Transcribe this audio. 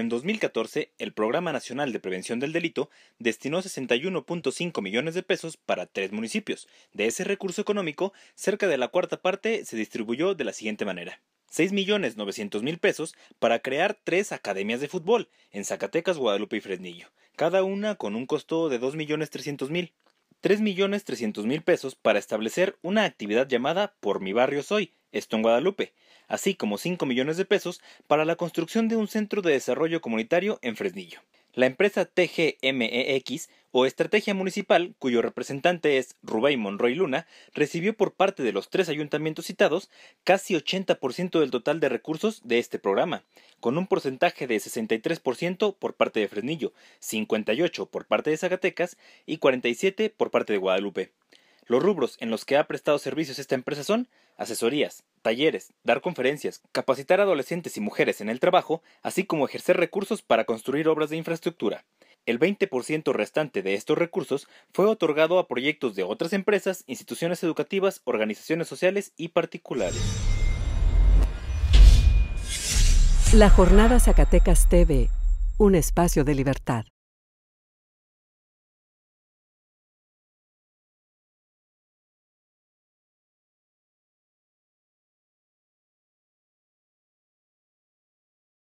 En 2014, el Programa Nacional de Prevención del Delito destinó 61.5 millones de pesos para tres municipios. De ese recurso económico, cerca de la cuarta parte se distribuyó de la siguiente manera. 6 millones 900 mil pesos para crear tres academias de fútbol en Zacatecas, Guadalupe y Fresnillo, cada una con un costo de 2 millones 300 mil. 3 millones 300 mil pesos para establecer una actividad llamada Por mi barrio soy, esto en Guadalupe, así como 5 millones de pesos para la construcción de un centro de desarrollo comunitario en Fresnillo. La empresa TGMEX, o Estrategia Municipal, cuyo representante es Rubén Monroy Luna, recibió por parte de los tres ayuntamientos citados casi 80% del total de recursos de este programa, con un porcentaje de 63% por parte de Fresnillo, 58% por parte de Zacatecas y 47% por parte de Guadalupe. Los rubros en los que ha prestado servicios esta empresa son asesorías, talleres, dar conferencias, capacitar a adolescentes y mujeres en el trabajo, así como ejercer recursos para construir obras de infraestructura. El 20% restante de estos recursos fue otorgado a proyectos de otras empresas, instituciones educativas, organizaciones sociales y particulares. La Jornada Zacatecas TV, un espacio de libertad.